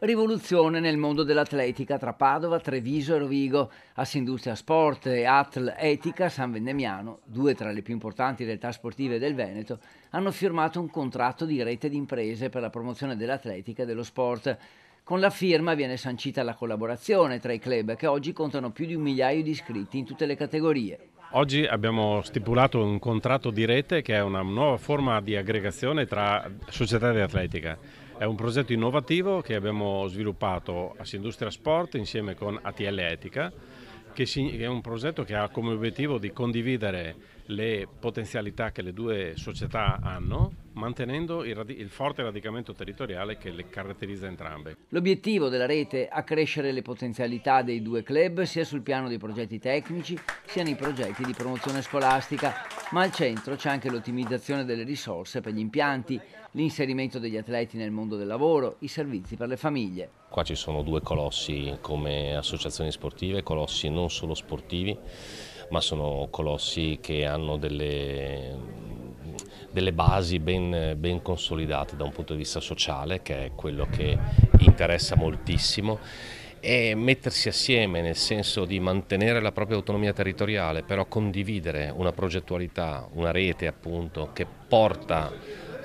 Rivoluzione nel mondo dell'atletica tra Padova, Treviso e Rovigo. Assindustria Sport e Atl Etica San Vendemiano, due tra le più importanti realtà sportive del Veneto, hanno firmato un contratto di rete di imprese per la promozione dell'atletica e dello sport. Con la firma viene sancita la collaborazione tra i club che oggi contano più di un migliaio di iscritti in tutte le categorie. Oggi abbiamo stipulato un contratto di rete che è una nuova forma di aggregazione tra società di atletica è un progetto innovativo che abbiamo sviluppato a Industria Sport insieme con ATL Etica che è un progetto che ha come obiettivo di condividere le potenzialità che le due società hanno mantenendo il, radi- il forte radicamento territoriale che le caratterizza entrambe. L'obiettivo della rete è accrescere le potenzialità dei due club sia sul piano dei progetti tecnici sia nei progetti di promozione scolastica, ma al centro c'è anche l'ottimizzazione delle risorse per gli impianti, l'inserimento degli atleti nel mondo del lavoro, i servizi per le famiglie. Qua ci sono due colossi come associazioni sportive, colossi non solo sportivi, ma sono colossi che hanno delle delle basi ben, ben, consolidate da un punto di vista sociale, che è quello che interessa moltissimo, e mettersi assieme nel senso di mantenere la propria autonomia territoriale, però condividere una progettualità, una rete appunto che porta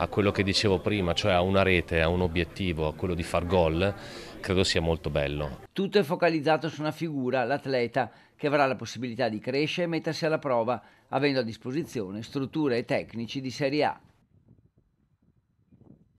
a quello che dicevo prima, cioè a una rete, a un obiettivo, a quello di far gol, credo sia molto bello. Tutto è focalizzato su una figura, l'atleta, che avrà la possibilità di crescere e mettersi alla prova, avendo a disposizione strutture e tecnici di Serie A.